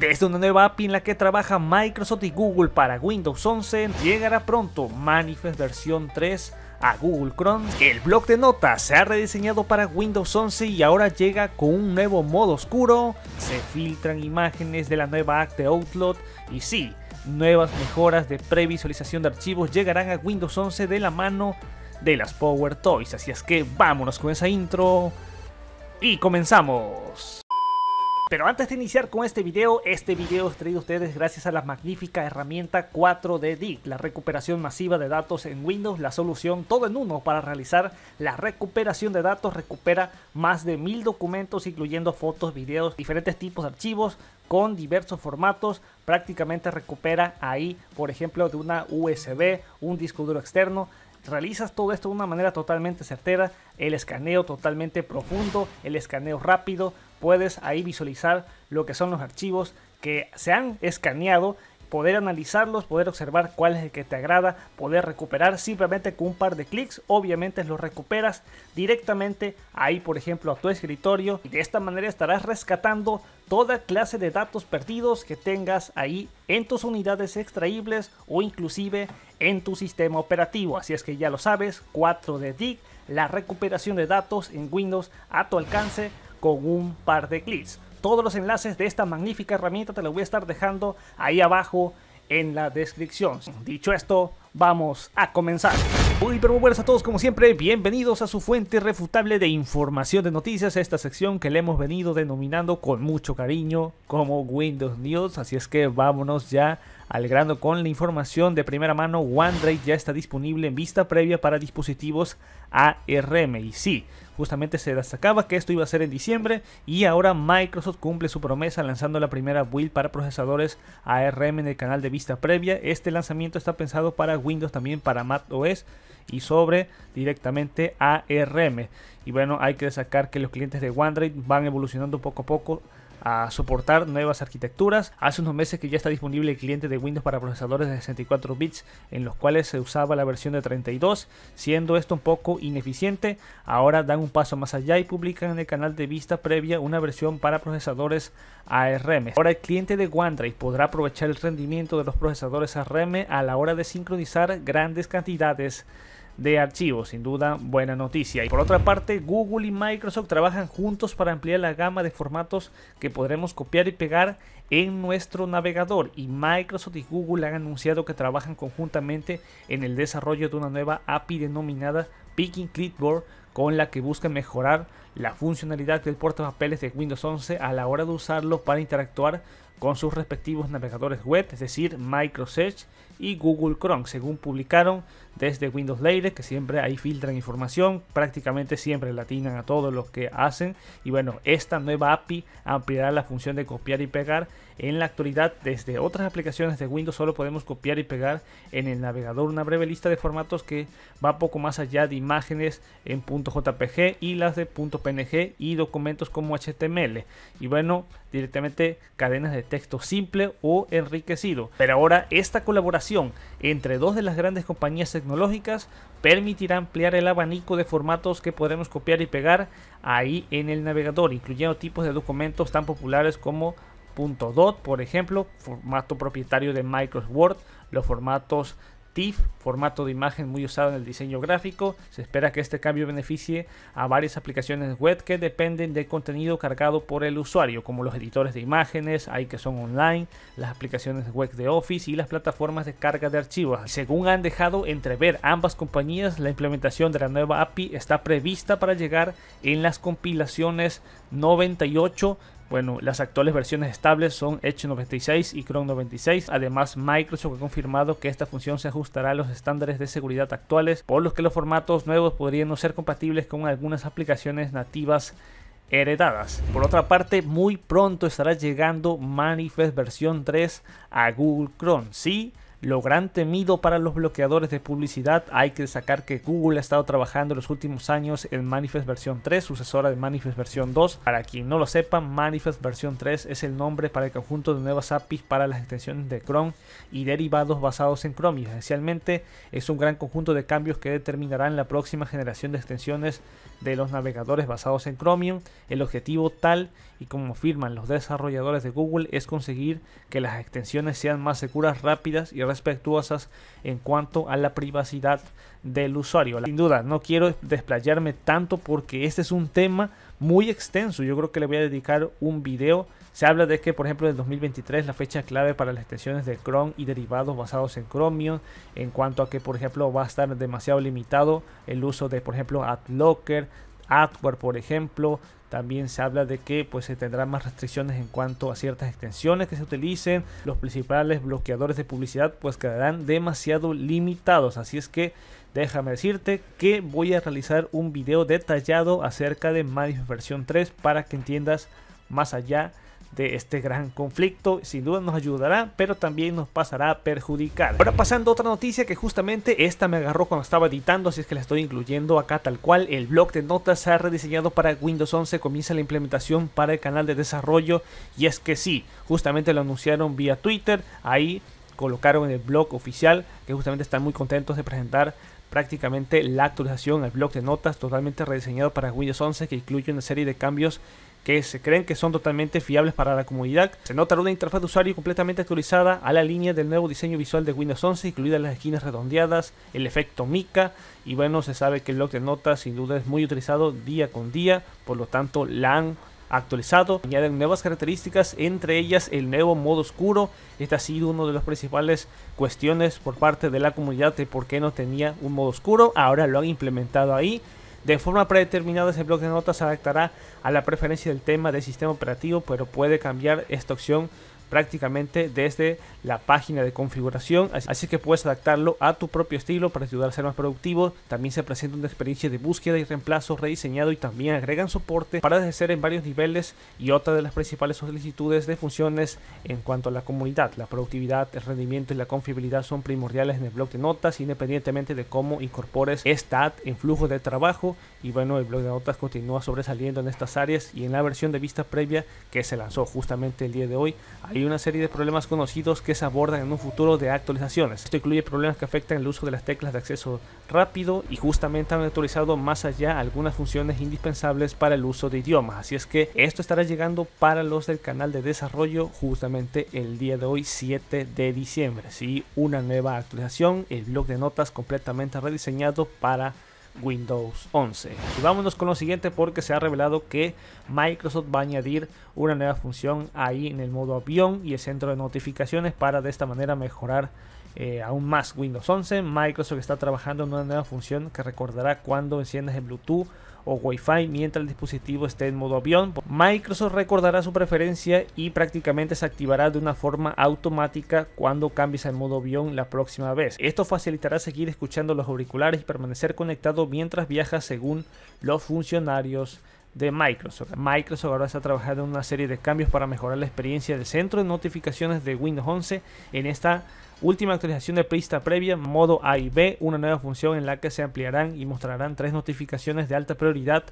Desde una nueva API en la que trabaja Microsoft y Google para Windows 11, llegará pronto Manifest versión 3 a Google Chrome. El blog de notas se ha rediseñado para Windows 11 y ahora llega con un nuevo modo oscuro. Se filtran imágenes de la nueva app de Outlook y sí, nuevas mejoras de previsualización de archivos llegarán a Windows 11 de la mano de las Power Toys. Así es que vámonos con esa intro y comenzamos. Pero antes de iniciar con este video, este video es traído a ustedes gracias a la magnífica herramienta 4D la recuperación masiva de datos en Windows, la solución todo en uno para realizar la recuperación de datos, recupera más de mil documentos incluyendo fotos, videos, diferentes tipos de archivos, con diversos formatos, prácticamente recupera ahí, por ejemplo, de una USB, un disco duro externo. Realizas todo esto de una manera totalmente certera, el escaneo totalmente profundo, el escaneo rápido, puedes ahí visualizar lo que son los archivos que se han escaneado poder analizarlos, poder observar cuál es el que te agrada, poder recuperar simplemente con un par de clics, obviamente los recuperas directamente ahí, por ejemplo, a tu escritorio y de esta manera estarás rescatando toda clase de datos perdidos que tengas ahí en tus unidades extraíbles o inclusive en tu sistema operativo. Así es que ya lo sabes, 4 de DIC, la recuperación de datos en Windows a tu alcance con un par de clics. Todos los enlaces de esta magnífica herramienta te los voy a estar dejando ahí abajo en la descripción. Dicho esto, Vamos a comenzar. hoy pero muy buenas a todos como siempre, bienvenidos a su fuente refutable de información de noticias, esta sección que le hemos venido denominando con mucho cariño como Windows News, así es que vámonos ya alegrando con la información de primera mano, OneDrive ya está disponible en vista previa para dispositivos ARM y sí, justamente se destacaba que esto iba a ser en diciembre y ahora Microsoft cumple su promesa lanzando la primera build para procesadores ARM en el canal de vista previa, este lanzamiento está pensado para Windows, también para Mac OS y sobre directamente ARM. Y bueno, hay que destacar que los clientes de OneDrive van evolucionando poco a poco a soportar nuevas arquitecturas. Hace unos meses que ya está disponible el cliente de Windows para procesadores de 64 bits en los cuales se usaba la versión de 32, siendo esto un poco ineficiente. Ahora dan un paso más allá y publican en el canal de vista previa una versión para procesadores ARM. Ahora el cliente de OneDrive podrá aprovechar el rendimiento de los procesadores ARM a la hora de sincronizar grandes cantidades de archivos, sin duda buena noticia. Y por otra parte, Google y Microsoft trabajan juntos para ampliar la gama de formatos que podremos copiar y pegar en nuestro navegador. Y Microsoft y Google han anunciado que trabajan conjuntamente en el desarrollo de una nueva API denominada Picking Clipboard con la que buscan mejorar la funcionalidad del portapapeles de Windows 11 a la hora de usarlo para interactuar con sus respectivos navegadores web, es decir, Microsoft y Google Chrome, según publicaron desde Windows Later, que siempre ahí filtran información, prácticamente siempre latinan a todos los que hacen. Y bueno, esta nueva API ampliará la función de copiar y pegar en la actualidad, desde otras aplicaciones de Windows solo podemos copiar y pegar en el navegador una breve lista de formatos que va poco más allá de imágenes en .jpg y las de .png y documentos como HTML. Y bueno, directamente cadenas de texto simple o enriquecido. Pero ahora esta colaboración entre dos de las grandes compañías tecnológicas permitirá ampliar el abanico de formatos que podremos copiar y pegar ahí en el navegador, incluyendo tipos de documentos tan populares como .dot, por ejemplo, formato propietario de Microsoft Word, los formatos TIFF, formato de imagen muy usado en el diseño gráfico. Se espera que este cambio beneficie a varias aplicaciones web que dependen del contenido cargado por el usuario, como los editores de imágenes, hay que son online, las aplicaciones web de Office y las plataformas de carga de archivos. Según han dejado entrever ambas compañías, la implementación de la nueva API está prevista para llegar en las compilaciones 98 bueno, las actuales versiones estables son Edge 96 y Chrome 96. Además, Microsoft ha confirmado que esta función se ajustará a los estándares de seguridad actuales, por los que los formatos nuevos podrían no ser compatibles con algunas aplicaciones nativas heredadas. Por otra parte, muy pronto estará llegando Manifest versión 3 a Google Chrome. Sí, lo gran temido para los bloqueadores de publicidad. Hay que destacar que Google ha estado trabajando en los últimos años en Manifest versión 3, sucesora de Manifest versión 2. Para quien no lo sepa, Manifest versión 3 es el nombre para el conjunto de nuevas APIs para las extensiones de Chrome y derivados basados en Chromium. esencialmente es un gran conjunto de cambios que determinarán la próxima generación de extensiones de los navegadores basados en Chromium. El objetivo tal y como afirman los desarrolladores de Google es conseguir que las extensiones sean más seguras, rápidas y respetuosas en cuanto a la privacidad del usuario. Sin duda, no quiero desplayarme tanto porque este es un tema muy extenso. Yo creo que le voy a dedicar un video. Se habla de que, por ejemplo, el 2023 la fecha clave para las extensiones de Chrome y derivados basados en Chromium, en cuanto a que, por ejemplo, va a estar demasiado limitado el uso de, por ejemplo, AdLocker, AdWords, por ejemplo. También se habla de que pues, se tendrán más restricciones en cuanto a ciertas extensiones que se utilicen. Los principales bloqueadores de publicidad pues quedarán demasiado limitados. Así es que déjame decirte que voy a realizar un video detallado acerca de Manifest versión 3 para que entiendas más allá este gran conflicto. Sin duda nos ayudará, pero también nos pasará a perjudicar. Ahora pasando a otra noticia que justamente esta me agarró cuando estaba editando, así es que la estoy incluyendo acá tal cual. El blog de notas se ha rediseñado para Windows 11, comienza la implementación para el canal de desarrollo y es que sí, justamente lo anunciaron vía Twitter, ahí colocaron en el blog oficial que justamente están muy contentos de presentar prácticamente la actualización el blog de notas totalmente rediseñado para Windows 11 que incluye una serie de cambios que se creen que son totalmente fiables para la comunidad. Se nota una interfaz de usuario completamente actualizada a la línea del nuevo diseño visual de Windows 11, incluidas las esquinas redondeadas, el efecto mica y bueno, se sabe que el log de notas sin duda es muy utilizado día con día, por lo tanto la han actualizado, añaden nuevas características, entre ellas el nuevo modo oscuro. Este ha sido uno de las principales cuestiones por parte de la comunidad de por qué no tenía un modo oscuro. Ahora lo han implementado ahí. De forma predeterminada, ese bloque de notas se adaptará a la preferencia del tema del sistema operativo, pero puede cambiar esta opción prácticamente desde la página de configuración, así que puedes adaptarlo a tu propio estilo para ayudar a ser más productivo. También se presenta una experiencia de búsqueda y reemplazo rediseñado y también agregan soporte para deshacer en varios niveles y otra de las principales solicitudes de funciones en cuanto a la comunidad. La productividad, el rendimiento y la confiabilidad son primordiales en el blog de notas independientemente de cómo incorpores esta en flujo de trabajo y bueno, el blog de notas continúa sobresaliendo en estas áreas y en la versión de vista previa que se lanzó justamente el día de hoy hay una serie de problemas conocidos que se abordan en un futuro de actualizaciones. Esto incluye problemas que afectan el uso de las teclas de acceso rápido y justamente han actualizado más allá algunas funciones indispensables para el uso de idiomas. Así es que esto estará llegando para los del canal de desarrollo justamente el día de hoy 7 de diciembre. ¿sí? Una nueva actualización, el blog de notas completamente rediseñado para Windows 11. Y vámonos con lo siguiente porque se ha revelado que Microsoft va a añadir una nueva función ahí en el modo avión y el centro de notificaciones para de esta manera mejorar eh, aún más Windows 11. Microsoft está trabajando en una nueva función que recordará cuando enciendes el Bluetooth o Wi-Fi mientras el dispositivo esté en modo avión. Microsoft recordará su preferencia y prácticamente se activará de una forma automática cuando cambies al modo avión la próxima vez. Esto facilitará seguir escuchando los auriculares y permanecer conectado mientras viajas según los funcionarios de Microsoft. Microsoft ahora está trabajando en una serie de cambios para mejorar la experiencia del centro de notificaciones de Windows 11 en esta última actualización de pista previa, modo A y B, una nueva función en la que se ampliarán y mostrarán tres notificaciones de alta prioridad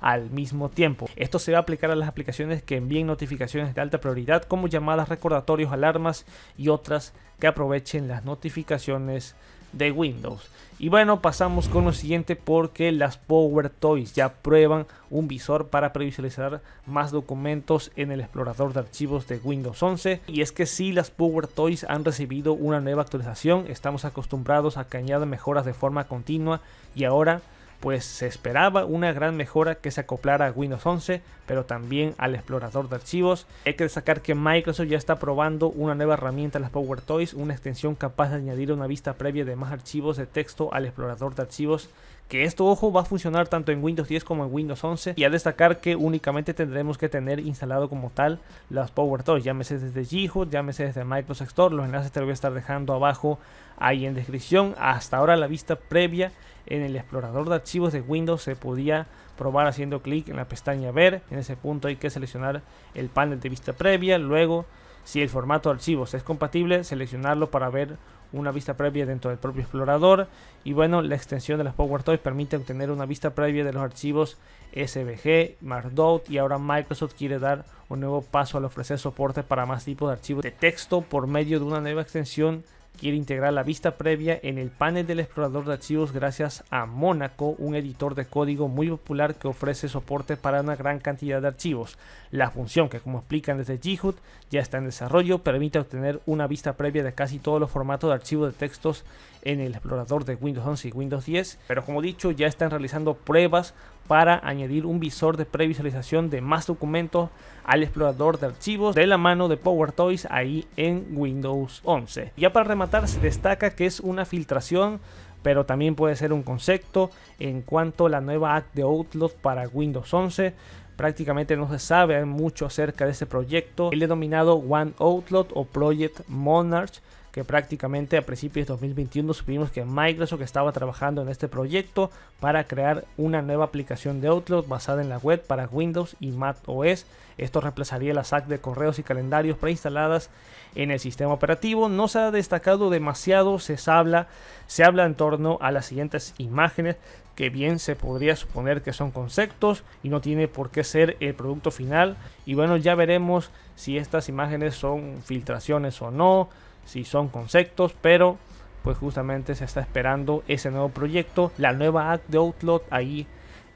al mismo tiempo. Esto se va a aplicar a las aplicaciones que envíen notificaciones de alta prioridad como llamadas, recordatorios, alarmas y otras que aprovechen las notificaciones de Windows. Y bueno, pasamos con lo siguiente porque las Power Toys ya prueban un visor para previsualizar más documentos en el explorador de archivos de Windows 11. Y es que si las Power Toys han recibido una nueva actualización. Estamos acostumbrados a que mejoras de forma continua y ahora pues se esperaba una gran mejora que se acoplara a Windows 11, pero también al explorador de archivos. Hay que destacar que Microsoft ya está probando una nueva herramienta, las Power Toys, una extensión capaz de añadir una vista previa de más archivos de texto al explorador de archivos. Que esto, ojo, va a funcionar tanto en Windows 10 como en Windows 11. Y a destacar que únicamente tendremos que tener instalado como tal las Power Toys, llámese desde g llámese desde Microsoft Store. Los enlaces te los voy a estar dejando abajo ahí en descripción. Hasta ahora la vista previa en el explorador de archivos de Windows se podía probar haciendo clic en la pestaña Ver. En ese punto hay que seleccionar el panel de vista previa. Luego, si el formato de archivos es compatible, seleccionarlo para ver una vista previa dentro del propio explorador. Y bueno, la extensión de las Toys permite obtener una vista previa de los archivos SVG, Markdown y ahora Microsoft quiere dar un nuevo paso al ofrecer soporte para más tipos de archivos de texto por medio de una nueva extensión quiere integrar la vista previa en el panel del explorador de archivos gracias a Monaco, un editor de código muy popular que ofrece soporte para una gran cantidad de archivos. La función que como explican desde Jihut ya está en desarrollo permite obtener una vista previa de casi todos los formatos de archivos de textos en el explorador de Windows 11 y Windows 10, pero como dicho ya están realizando pruebas para añadir un visor de previsualización de más documentos al explorador de archivos de la mano de Power Toys ahí en Windows 11. Ya para rematar se destaca que es una filtración pero también puede ser un concepto en cuanto a la nueva app de Outlook para Windows 11. Prácticamente no se sabe mucho acerca de este proyecto, el denominado One Outlook o Project Monarch que prácticamente a principios de 2021 supimos que Microsoft estaba trabajando en este proyecto para crear una nueva aplicación de Outlook basada en la web para Windows y Mac OS. Esto reemplazaría la SAC de correos y calendarios preinstaladas en el sistema operativo. No se ha destacado demasiado, se habla, se habla en torno a las siguientes imágenes que bien se podría suponer que son conceptos y no tiene por qué ser el producto final. Y bueno, ya veremos si estas imágenes son filtraciones o no, si son conceptos, pero pues justamente se está esperando ese nuevo proyecto, la nueva app de Outlook ahí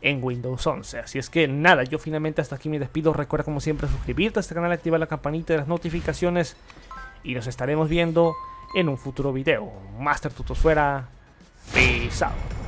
en Windows 11. Así es que nada, yo finalmente hasta aquí me despido. Recuerda como siempre suscribirte a este canal, activar la campanita de las notificaciones y nos estaremos viendo en un futuro video. Master Tutos fuera. Peace out.